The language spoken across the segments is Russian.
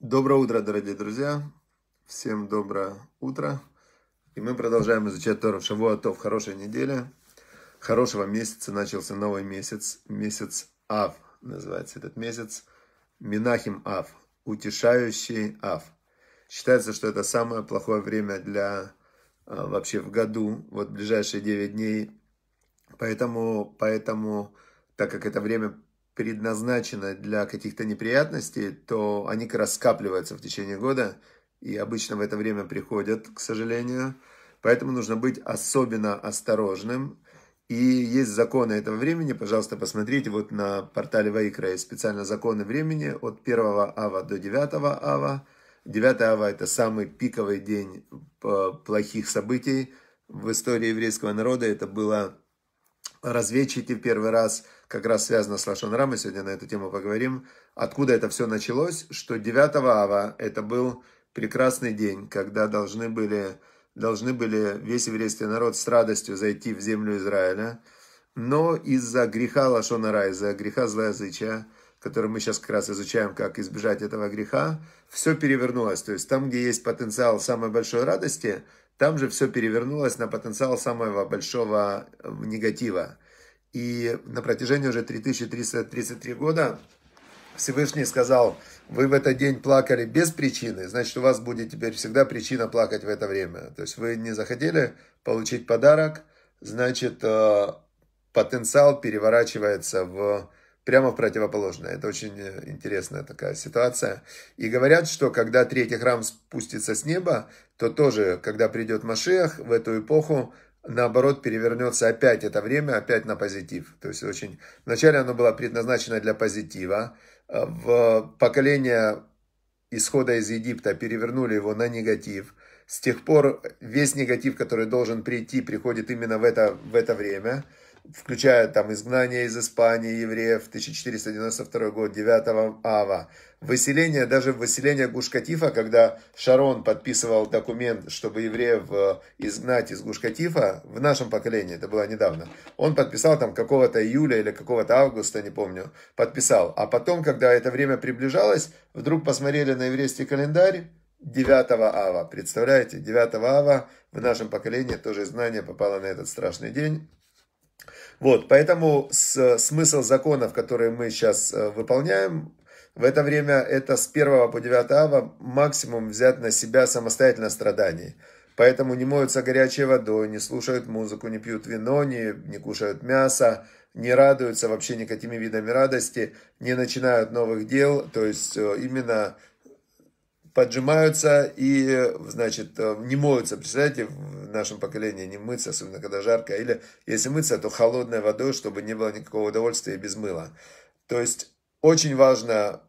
Доброе утро, дорогие друзья! Всем доброе утро! И мы продолжаем изучать Тору Шавуатов. хорошая неделя, хорошего месяца. Начался новый месяц. Месяц Ав называется этот месяц. Минахим Ав. Утешающий Ав. Считается, что это самое плохое время для а, вообще в году. Вот ближайшие 9 дней. Поэтому, поэтому так как это время предназначены для каких-то неприятностей, то они как раз скапливаются в течение года, и обычно в это время приходят, к сожалению. Поэтому нужно быть особенно осторожным. И есть законы этого времени, пожалуйста, посмотрите вот на портале Вайкра есть специально законы времени от 1 ава до 9 ава. 9 ава – это самый пиковый день э, плохих событий в истории еврейского народа. Это было разведчики в первый раз, как раз связано с Лашон Рамой, сегодня на эту тему поговорим, откуда это все началось, что 9 ава это был прекрасный день, когда должны были, должны были весь еврейский народ с радостью зайти в землю Израиля, но из-за греха Лашонара, из-за греха злоязычия, который мы сейчас как раз изучаем, как избежать этого греха, все перевернулось. То есть там, где есть потенциал самой большой радости, там же все перевернулось на потенциал самого большого э, негатива. И на протяжении уже 3333 года Всевышний сказал, вы в этот день плакали без причины, значит, у вас будет теперь всегда причина плакать в это время. То есть вы не захотели получить подарок, значит, э, потенциал переворачивается в прямо в противоположное. Это очень э, интересная такая ситуация. И говорят, что когда третий храм спустится с неба, то тоже, когда придет Машех в эту эпоху, наоборот, перевернется опять это время, опять на позитив. То есть очень... Вначале оно было предназначено для позитива. Э, в поколение исхода из Египта перевернули его на негатив. С тех пор весь негатив, который должен прийти, приходит именно в это, в это время – включая там изгнание из Испании евреев в 1492 год, 9 ава, выселение, даже выселение Гушкатифа, когда Шарон подписывал документ, чтобы евреев э, изгнать из Гушкатифа, в нашем поколении, это было недавно, он подписал там какого-то июля или какого-то августа, не помню, подписал. А потом, когда это время приближалось, вдруг посмотрели на еврейский календарь, 9 ава, представляете, 9 ава в нашем поколении тоже знание попало на этот страшный день. Вот, поэтому с, смысл законов, которые мы сейчас э, выполняем, в это время это с 1 по 9 ава максимум взять на себя самостоятельно страданий. Поэтому не моются горячей водой, не слушают музыку, не пьют вино, не, не кушают мясо, не радуются вообще никакими видами радости, не начинают новых дел. То есть э, именно поджимаются и, значит, э, не моются. Представляете, в нашем поколении не мыться, особенно когда жарко. Или если мыться, то холодной водой, чтобы не было никакого удовольствия без мыла. То есть очень важно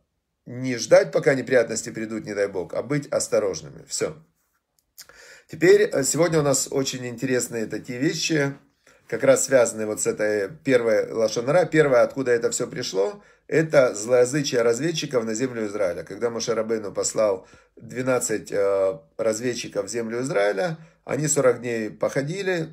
не ждать, пока неприятности придут, не дай бог, а быть осторожными. Все. Теперь, э, сегодня у нас очень интересные такие вещи как раз связаны вот с этой первой лошонара. Первое, откуда это все пришло, это злоязычие разведчиков на землю Израиля. Когда Мушарабейну послал 12 э, разведчиков в землю Израиля, они 40 дней походили,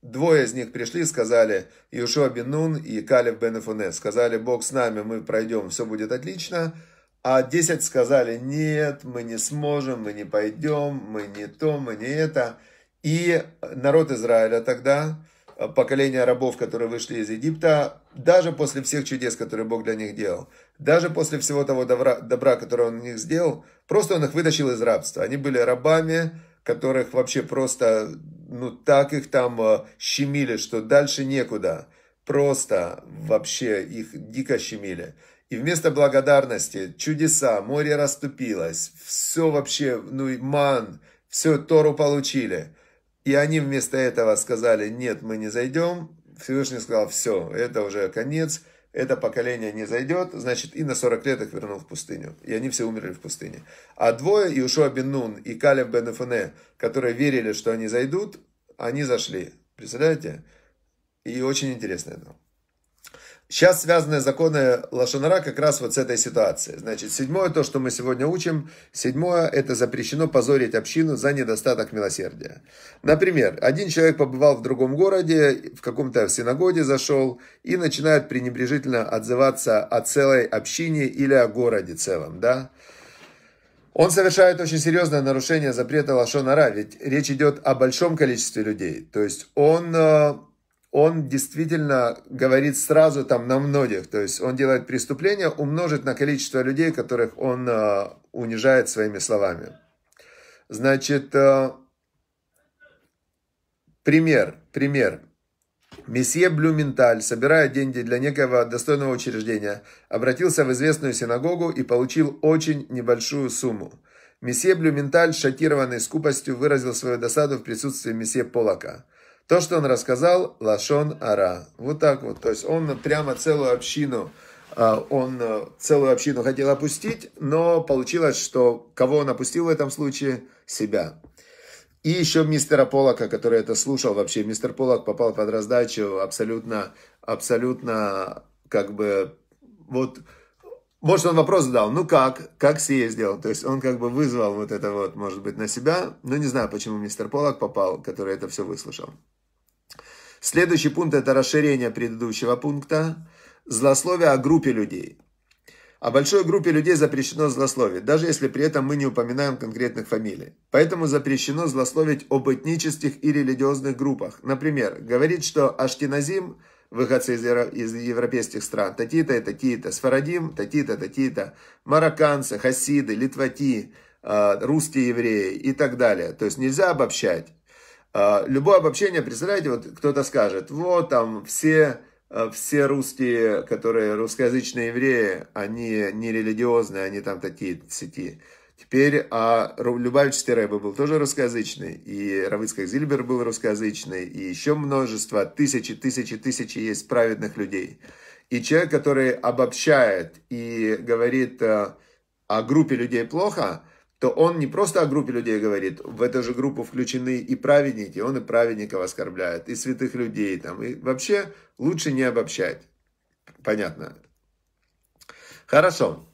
Двое из них пришли и сказали, Иешуа бен Нун и Калев бен Эфуне, сказали, Бог с нами, мы пройдем, все будет отлично. А 10 сказали, нет, мы не сможем, мы не пойдем, мы не то, мы не это. И народ Израиля тогда, поколения рабов, которые вышли из Египта, даже после всех чудес, которые Бог для них делал, даже после всего того добра, добра которое Он у них сделал, просто Он их вытащил из рабства. Они были рабами, которых вообще просто, ну так их там э, щемили, что дальше некуда. Просто вообще их дико щемили. И вместо благодарности чудеса, море расступилось, все вообще, ну и ман, все Тору получили – и они вместо этого сказали, нет, мы не зайдем. Всевышний сказал, все, это уже конец, это поколение не зайдет, значит, и на 40 лет их вернул в пустыню. И они все умерли в пустыне. А двое, Иушуа бен Нун и Калев бен Эфуне, которые верили, что они зайдут, они зашли. Представляете? И очень интересно это. Сейчас связаны законы Лошанара как раз вот с этой ситуацией. Значит, седьмое, то, что мы сегодня учим, седьмое, это запрещено позорить общину за недостаток милосердия. Например, один человек побывал в другом городе, в каком-то синагоге зашел и начинает пренебрежительно отзываться о целой общине или о городе целом, да? Он совершает очень серьезное нарушение запрета Лошонара, ведь речь идет о большом количестве людей. То есть он э, он действительно говорит сразу там на многих. То есть он делает преступление, умножит на количество людей, которых он э, унижает своими словами. Значит, э, пример, пример. Месье Блюменталь, собирая деньги для некоего достойного учреждения, обратился в известную синагогу и получил очень небольшую сумму. Месье Блюменталь, шокированный скупостью, выразил свою досаду в присутствии месье Полака. То, что он рассказал, лашон ара. Вот так вот. То есть он прямо целую общину, а, он э, целую общину хотел опустить, но получилось, что кого он опустил в этом случае? Себя. И еще мистера Полока, который это слушал. Вообще мистер Полок попал под раздачу абсолютно, абсолютно как бы вот... Может, он вопрос задал, ну как, как съездил? То есть он как бы вызвал вот это вот, может быть, на себя. Ну, не знаю, почему мистер Полок попал, который это все выслушал. Следующий пункт – это расширение предыдущего пункта. Злословие о группе людей. О большой группе людей запрещено злословить, даже если при этом мы не упоминаем конкретных фамилий. Поэтому запрещено злословить об этнических и религиозных группах. Например, говорить, что ашкеназим – выходцы из, евро, из европейских стран, татита и татита, сфарадим, такие-то, марокканцы, хасиды, литвати, «Э, русские евреи и так далее. То есть нельзя обобщать. А, любое обобщение, представляете, вот кто-то скажет, вот там все, э, все русские, которые русскоязычные евреи, они не религиозные, они там такие сети. Теперь а Любавич Теребе был тоже русскоязычный, и Равицкак Зильбер был русскоязычный, и еще множество, тысячи, тысячи, тысячи есть праведных людей. И человек, который обобщает и говорит э, о группе людей плохо – то он не просто о группе людей говорит, в эту же группу включены и праведники, он и праведников оскорбляет, и святых людей там, и вообще лучше не обобщать. Понятно. Хорошо.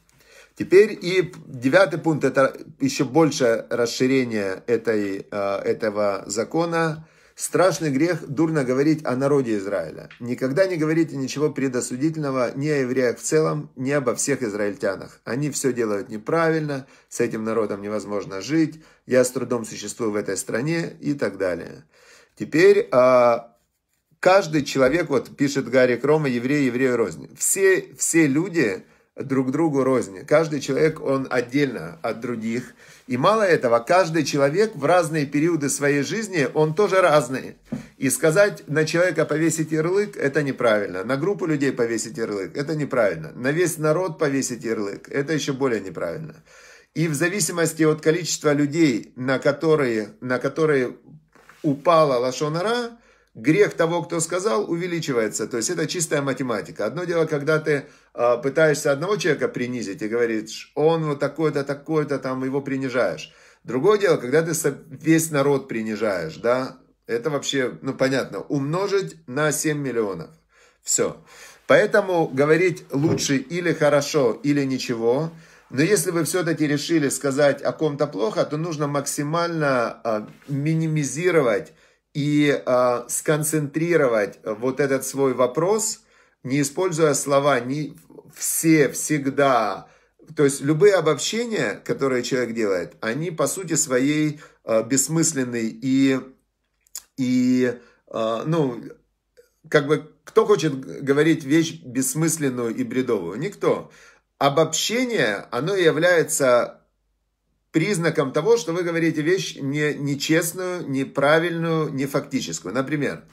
Теперь и девятый пункт, это еще большее расширение этой, э, этого закона. Страшный грех дурно говорить о народе Израиля. Никогда не говорите ничего предосудительного ни о евреях в целом, ни обо всех израильтянах. Они все делают неправильно, с этим народом невозможно жить, я с трудом существую в этой стране и так далее. Теперь а, каждый человек, вот пишет Гарри Крома, еврей, еврею рознь. Все, все люди, друг другу розни. Каждый человек, он отдельно от других. И мало этого, каждый человек в разные периоды своей жизни, он тоже разный. И сказать на человека повесить ярлык, это неправильно. На группу людей повесить ярлык, это неправильно. На весь народ повесить ярлык, это еще более неправильно. И в зависимости от количества людей, на которые, на которые упала лошонара, грех того, кто сказал, увеличивается. То есть это чистая математика. Одно дело, когда ты э, пытаешься одного человека принизить и говоришь, он вот такой-то, такой-то, там его принижаешь. Другое дело, когда ты весь народ принижаешь, да, это вообще, ну понятно, умножить на 7 миллионов. Все. Поэтому говорить лучше или хорошо, или ничего. Но если вы все-таки решили сказать о ком-то плохо, то нужно максимально э, минимизировать и э, сконцентрировать вот этот свой вопрос, не используя слова не все, всегда. То есть любые обобщения, которые человек делает, они по сути своей э, бессмысленны и, и э, ну, как бы кто хочет говорить вещь бессмысленную и бредовую? Никто. Обобщение, оно является признаком того, что вы говорите вещь не, нечестную, неправильную, нефактическую. Например,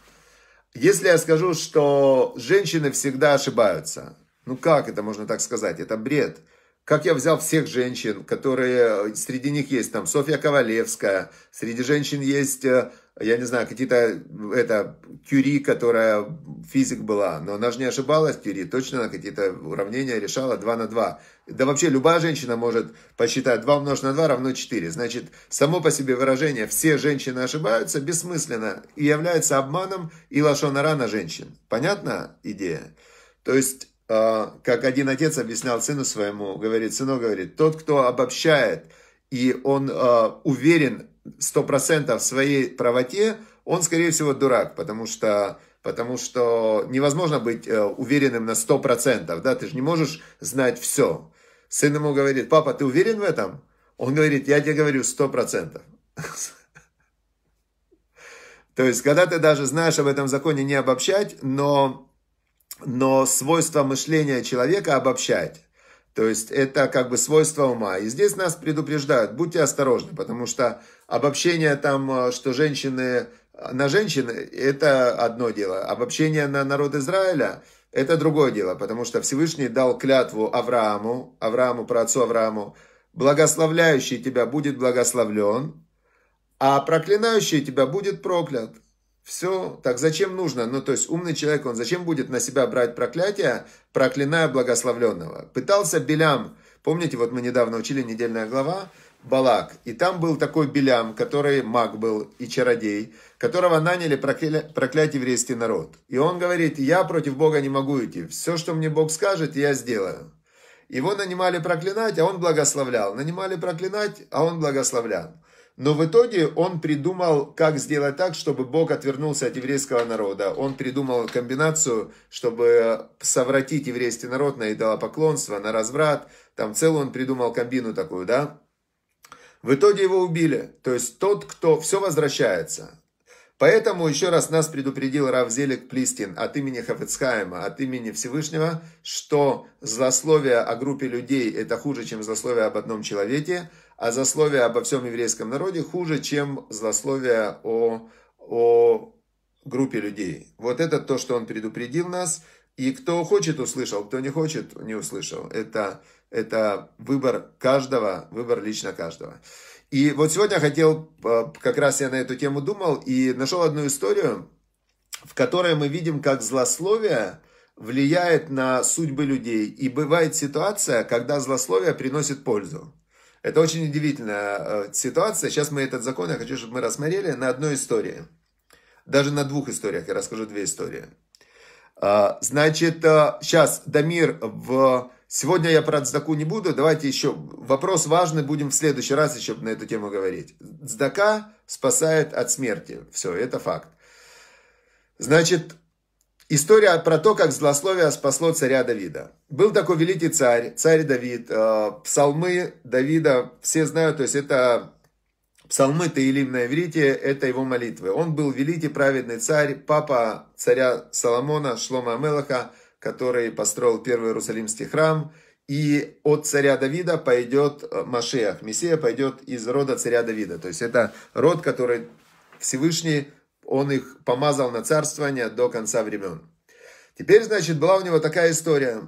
если я скажу, что женщины всегда ошибаются, ну как это можно так сказать? Это бред. Как я взял всех женщин, которые, э, среди них есть там Софья Ковалевская, среди женщин есть э, я не знаю, какие-то, это, Кюри, которая физик была, но она же не ошибалась, Кюри, точно она какие-то уравнения решала 2 на 2. Да вообще любая женщина может посчитать 2 умножить на 2 равно 4. Значит, само по себе выражение «все женщины ошибаются» бессмысленно и является обманом и лошонара на женщин. Понятна идея? То есть, а, как один отец объяснял сыну своему, говорит, сынок говорит, тот, кто обобщает, и он а, уверен 100% в своей правоте, он, скорее всего, дурак, потому что, потому что невозможно быть э, уверенным на 100%, да, ты же не можешь знать все. Сын ему говорит, папа, ты уверен в этом? Он говорит, я тебе говорю 100%. То есть, когда ты даже знаешь об этом законе не обобщать, но, но свойство мышления человека обобщать. То есть это как бы свойство ума. И здесь нас предупреждают, будьте осторожны, потому что обобщение там, э, что женщины э, на женщин это одно дело. Обобщение на народ Израиля – это другое дело, потому что Всевышний дал клятву Аврааму, Аврааму, праотцу Аврааму, «Благословляющий тебя будет благословлен, а проклинающий тебя будет проклят». Все, так зачем нужно? Ну, то есть умный человек, он зачем будет на себя брать проклятие, проклиная благословленного? Пытался Белям, помните, вот мы недавно учили недельная глава, Балак, и там был такой Белям, который маг был и чародей, которого наняли прокля... проклятие еврейский народ. И он говорит, я против Бога не могу идти, все, что мне Бог скажет, я сделаю. Его нанимали проклинать, а он благословлял. Нанимали проклинать, а он благословлял. Но в итоге он придумал, как сделать так, чтобы Бог отвернулся от еврейского народа. Он придумал комбинацию, чтобы совратить еврейский народ на идолопоклонство, на разврат. Там целую он придумал комбину такую, да? В итоге его убили. То есть тот, кто... Все возвращается. Поэтому еще раз нас предупредил Равзелик Плистин от имени Хафицхайма, от имени Всевышнего, что злословие о группе людей – это хуже, чем злословие об одном человеке – а злословие обо всем еврейском народе хуже, чем злословие о, о группе людей. Вот это то, что он предупредил нас. И кто хочет, услышал, кто не хочет, не услышал. Это, это выбор каждого, выбор лично каждого. И вот сегодня хотел, э, как раз я на эту тему думал, и нашел одну историю, в которой мы видим, как злословие влияет на судьбы людей. И бывает ситуация, когда злословие приносит пользу. Это очень удивительная э, ситуация. Сейчас мы этот закон, я хочу, чтобы мы рассмотрели на одной истории. Даже на двух историях. Я расскажу две истории. А, значит, сейчас э, Дамир в... Сегодня я про цдаку не буду. Давайте еще вопрос важный. Будем в следующий раз еще на эту тему говорить. Цдака спасает от смерти. Все, это факт. Значит, История про то, как злословие спасло царя Давида. Был такой великий царь, царь Давид. Э, псалмы Давида все знают, то есть это псалмы Таилим на иврите, это его молитвы. Он был великий праведный царь, папа царя Соломона, Шлома Амелаха, который построил первый Иерусалимский храм. И от царя Давида пойдет э, Машех, Мессия пойдет из рода царя Давида. То есть это род, который Всевышний он их помазал на царствование до конца времен. Теперь, значит, была у него такая история.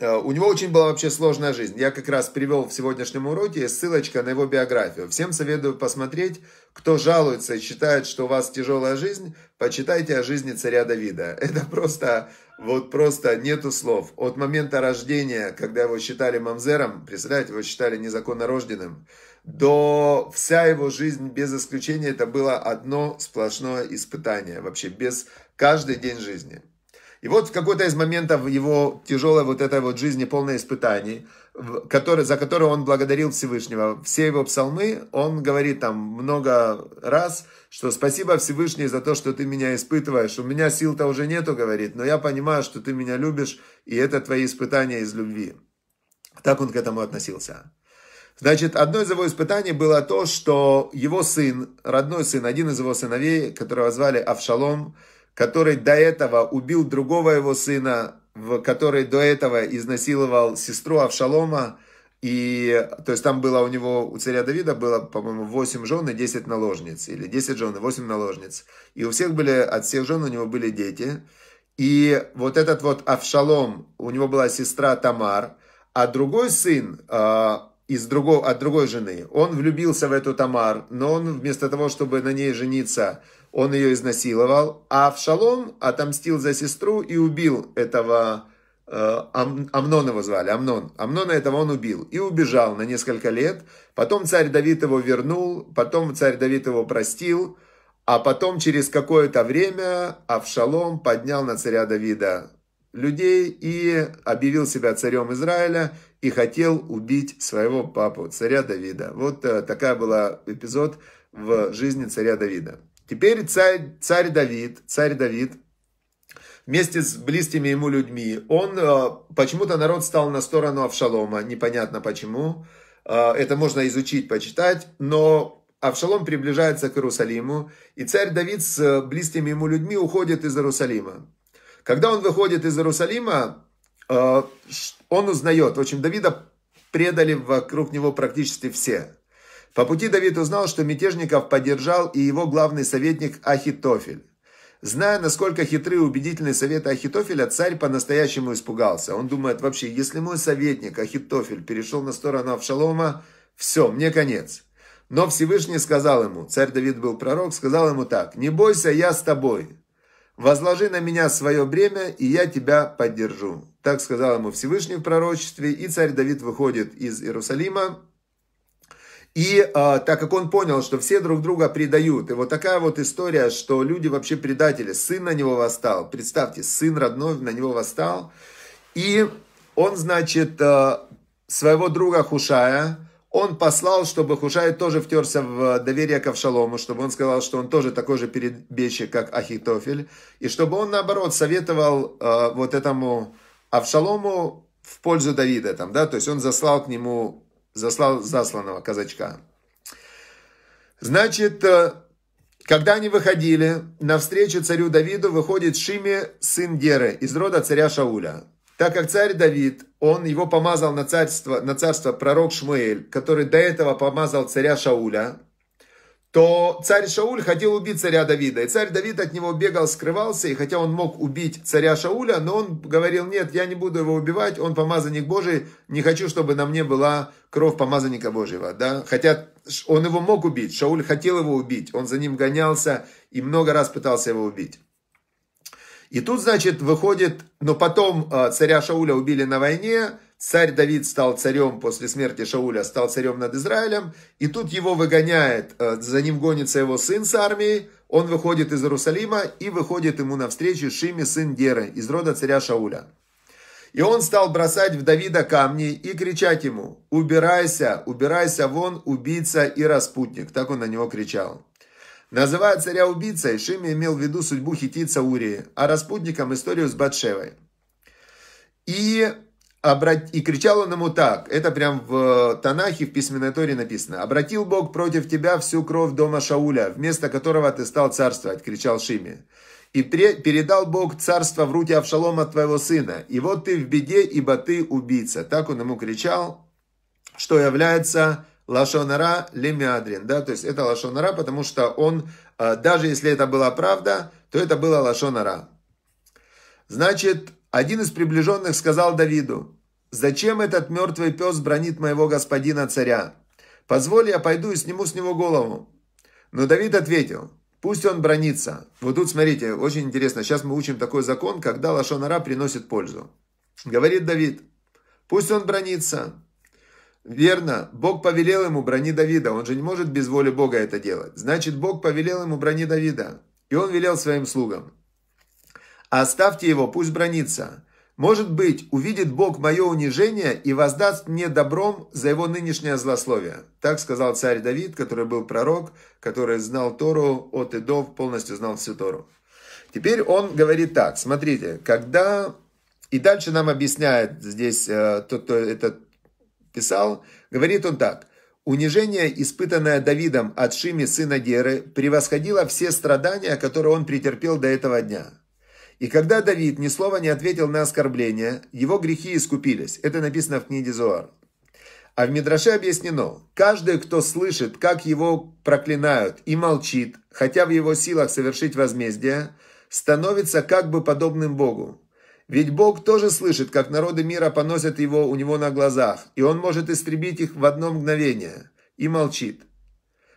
Э, у него очень была вообще сложная жизнь. Я как раз привел в сегодняшнем уроке ссылочка на его биографию. Всем советую посмотреть, кто жалуется и считает, что у вас тяжелая жизнь, почитайте о жизни царя Давида. Это просто, вот просто нету слов. От момента рождения, когда его считали мамзером, представляете, его считали незаконно рожденным, до вся его жизнь без исключения это было одно сплошное испытание, вообще без каждый день жизни. И вот в какой-то из моментов его тяжелой вот этой вот жизни, полной испытаний, который, за которое он благодарил Всевышнего, все его псалмы, он говорит там много раз, что спасибо Всевышний за то, что ты меня испытываешь. У меня сил-то уже нету, говорит, но я понимаю, что ты меня любишь, и это твои испытания из любви. Так он к этому относился. Значит, одно из его испытаний было то, что его сын, родной сын, один из его сыновей, которого звали Авшалом, который до этого убил другого его сына, который до этого изнасиловал сестру Авшалома, и, то есть там было у него, у царя Давида было, по-моему, 8 жен и 10 наложниц, или 10 жен и 8 наложниц. И у всех были, от всех жен у него были дети. И вот этот вот Авшалом, у него была сестра Тамар, а другой сын, а, из другого, от другой жены. Он влюбился в эту Тамар, но он вместо того, чтобы на ней жениться, он ее изнасиловал. А Авшалом отомстил за сестру и убил этого... Э, Ам, Амнон его звали, Амнон. Амнона этого он убил и убежал на несколько лет. Потом царь Давид его вернул, потом царь Давид его простил, а потом через какое-то время Авшалом поднял на царя Давида людей и объявил себя царем Израиля и хотел убить своего папу, царя Давида. Вот э, такая была эпизод в жизни царя Давида. Теперь царь, царь Давид, царь Давид, вместе с близкими ему людьми, он, э, почему-то народ стал на сторону Авшалома, непонятно почему, э, это можно изучить, почитать, но Авшалом приближается к Иерусалиму, и царь Давид с близкими ему людьми уходит из Иерусалима. Когда он выходит из Иерусалима, э, он узнает, в общем, Давида предали вокруг него практически все. По пути Давид узнал, что мятежников поддержал и его главный советник Ахитофель. Зная, насколько хитры и убедительны советы Ахитофеля, царь по-настоящему испугался. Он думает, вообще, если мой советник Ахитофель перешел на сторону Авшалома, все, мне конец. Но Всевышний сказал ему, царь Давид был пророк, сказал ему так, «Не бойся, я с тобой возложи на меня свое бремя, и я тебя поддержу». Так сказал ему Всевышний в пророчестве, и царь Давид выходит из Иерусалима, и э, так как он понял, что все друг друга предают, и вот такая вот история, что люди вообще предатели, сын на него восстал, представьте, сын родной на него восстал, и он, значит, а, своего друга Хушая, он послал, чтобы Хушай тоже втерся в э, доверие к Авшалому, чтобы он сказал, что он тоже такой же перебежчик, как Ахитофель, и чтобы он, наоборот, советовал э, вот этому Авшалому в пользу Давида, там, да, то есть он заслал к нему, заслал засланного казачка. Значит, э, когда они выходили, навстречу царю Давиду выходит Шиме, сын Геры, из рода царя Шауля так как царь Давид, он его помазал на царство, на царство пророк Шмуэль, который до этого помазал царя Шауля, то царь Шауль хотел убить царя Давида. И царь Давид от него бегал, скрывался, и хотя он мог убить царя Шауля, но он говорил, нет, я не буду его убивать, он помазанник Божий, не хочу, чтобы на мне была кровь помазанника Божьего. Да? Хотя он его мог убить, Шауль хотел его убить, он за ним гонялся и много раз пытался его убить. И тут, значит, выходит, но потом а, царя Шауля убили на войне, царь Давид стал царем после смерти Шауля, стал царем над Израилем, и тут его выгоняет, а, за ним гонится его сын с армией, он выходит из Иерусалима и выходит ему навстречу Шими, сын Деры из рода царя Шауля. И он стал бросать в Давида камни и кричать ему, «Убирайся, убирайся вон, убийца и распутник!» Так он на него кричал. Называя царя убийцей, Шими имел в виду судьбу хитица Урии, а распутником историю с Батшевой. И, обрат... и кричал он ему так, это прям в Танахе, в письменной Торе написано. «Обратил Бог против тебя всю кровь дома Шауля, вместо которого ты стал царствовать», — кричал Шими. «И пре... передал Бог царство в руки Авшалома твоего сына, и вот ты в беде, ибо ты убийца». Так он ему кричал, что является лашонара лемиадрин, да, то есть это лашонара, потому что он, э, даже если это была правда, то это было лашонара. Значит, один из приближенных сказал Давиду, «Зачем этот мертвый пес бронит моего господина царя? Позволь, я пойду и сниму с него голову». Но Давид ответил, «Пусть он бронится». Вот тут, смотрите, очень интересно, сейчас мы учим такой закон, когда лошонара приносит пользу. Говорит Давид, «Пусть он бронится, Верно, Бог повелел ему брони Давида, он же не может без воли Бога это делать. Значит, Бог повелел ему брони Давида, и он велел своим слугам. Оставьте его, пусть бронится. Может быть, увидит Бог мое унижение и воздаст мне добром за его нынешнее злословие. Так сказал царь Давид, который был пророк, который знал Тору от и до, полностью знал всю Тору. Теперь он говорит так, смотрите, когда... И дальше нам объясняет здесь э, тот, кто, этот писал, говорит он так. Унижение, испытанное Давидом от Шими, сына Геры, превосходило все страдания, которые он претерпел до этого дня. И когда Давид ни слова не ответил на оскорбление, его грехи искупились. Это написано в книге Зоар. А в Мидраше объяснено, каждый, кто слышит, как его проклинают и молчит, хотя в его силах совершить возмездие, становится как бы подобным Богу. Ведь Бог тоже слышит, как народы мира поносят его у него на глазах, и он может истребить их в одно мгновение. И молчит.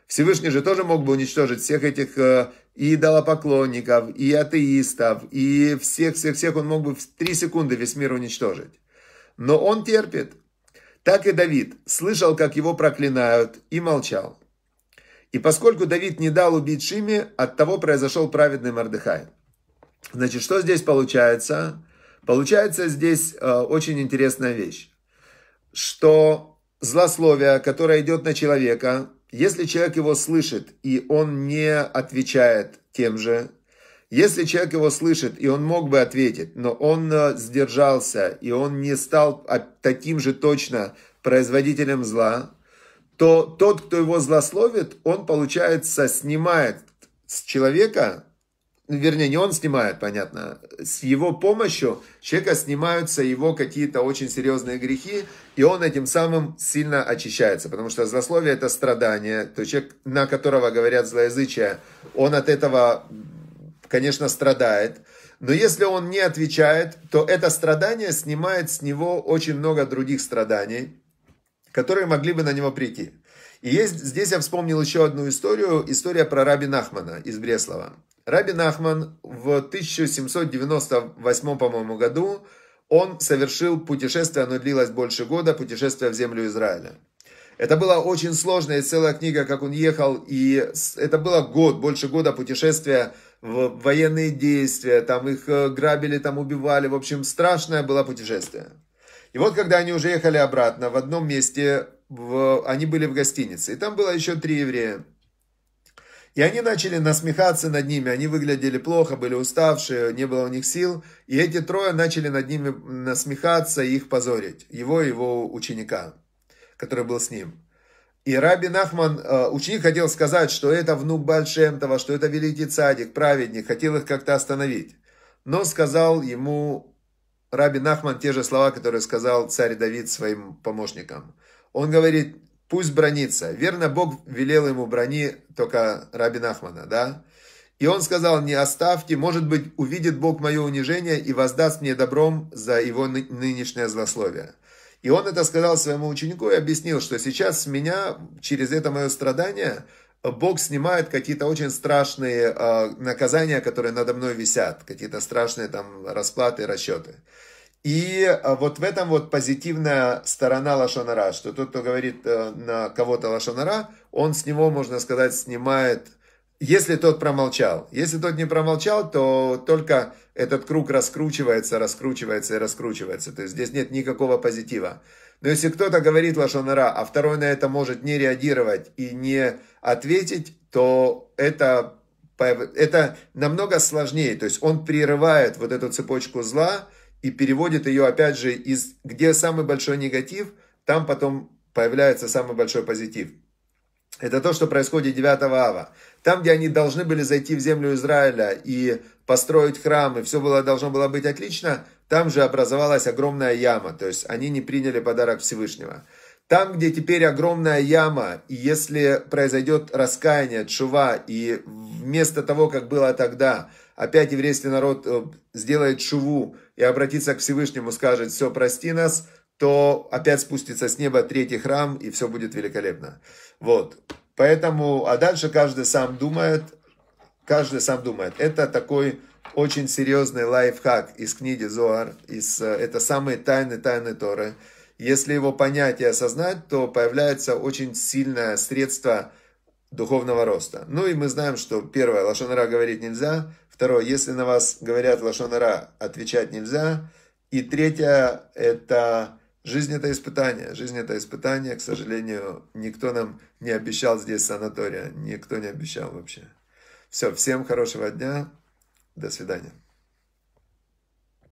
Всевышний же тоже мог бы уничтожить всех этих э, идолопоклонников, и атеистов, и всех-всех-всех он мог бы в три секунды весь мир уничтожить. Но он терпит. Так и Давид слышал, как его проклинают, и молчал. И поскольку Давид не дал убить Шиме, от того произошел праведный Мордыхай. Значит, что здесь получается? Получается здесь э, очень интересная вещь, что злословие, которое идет на человека, если человек его слышит и он не отвечает тем же, если человек его слышит и он мог бы ответить, но он э, сдержался и он не стал а, таким же точно производителем зла, то тот, кто его злословит, он, получается, снимает с человека вернее, не он снимает, понятно, с его помощью человека снимаются его какие-то очень серьезные грехи, и он этим самым сильно очищается, потому что злословие это страдание, то человек, на которого говорят злоязычие, он от этого, конечно, страдает, но если он не отвечает, то это страдание снимает с него очень много других страданий, которые могли бы на него прийти. И есть, здесь я вспомнил еще одну историю, история про раби Нахмана из Бреслова. Раби Нахман в 1798, по-моему, году он совершил путешествие, оно длилось больше года, путешествие в землю Израиля. Это была очень сложная целая книга, как он ехал, и это было год, больше года путешествия в военные действия, там их э, грабили, там убивали, в общем, страшное было путешествие. И вот, когда они уже ехали обратно, в одном месте, в, они были в гостинице, и там было еще три еврея. И они начали насмехаться над ними, они выглядели плохо, были уставшие, не было у них сил. И эти трое начали над ними насмехаться и их позорить, его и его ученика, который был с ним. И Раби Нахман, э, ученик, хотел сказать, что это внук Бальшемтова, что это великий цадик, праведник, хотел их как-то остановить. Но сказал ему Раби Нахман те же слова, которые сказал царь Давид своим помощникам. Он говорит, пусть бронится. Верно, Бог велел ему брони только Раби Нахмана, да? И он сказал, не оставьте, может быть, увидит Бог мое унижение и воздаст мне добром за его нынешнее злословие. И он это сказал своему ученику и объяснил, что сейчас с меня, через это мое страдание, Бог снимает какие-то очень страшные э, наказания, которые надо мной висят, какие-то страшные там расплаты, расчеты. И э, вот в этом вот позитивная сторона лошонара, что тот, кто говорит э, на кого-то лошонара, он с него, можно сказать, снимает, если тот промолчал. Если тот не промолчал, то только этот круг раскручивается, раскручивается и раскручивается. То есть здесь нет никакого позитива. Но если кто-то говорит лошонара, а второй на это может не реагировать и не ответить, то это, это намного сложнее. То есть он прерывает вот эту цепочку зла, и переводит ее, опять же, из где самый большой негатив, там потом появляется самый большой позитив. Это то, что происходит 9 ава. Там, где они должны были зайти в землю Израиля и построить храм, и все было, должно было быть отлично, там же образовалась огромная яма. То есть они не приняли подарок Всевышнего. Там, где теперь огромная яма, и если произойдет раскаяние, чува, и вместо того, как было тогда, опять еврейский народ э, сделает шуву и обратится к Всевышнему, скажет, все, прости нас, то опять спустится с неба третий храм, и все будет великолепно. Вот. Поэтому, а дальше каждый сам думает, каждый сам думает. Это такой очень серьезный лайфхак из книги Зоар, из, э, это самые тайны, тайны Торы. Если его понять и осознать, то появляется очень сильное средство духовного роста. Ну и мы знаем, что первое, лошонара говорить нельзя, Второе, если на вас говорят лошонара, отвечать нельзя. И третье, это жизнь это испытание. Жизнь это испытание, к сожалению, никто нам не обещал здесь санатория, никто не обещал вообще. Все, всем хорошего дня, до свидания.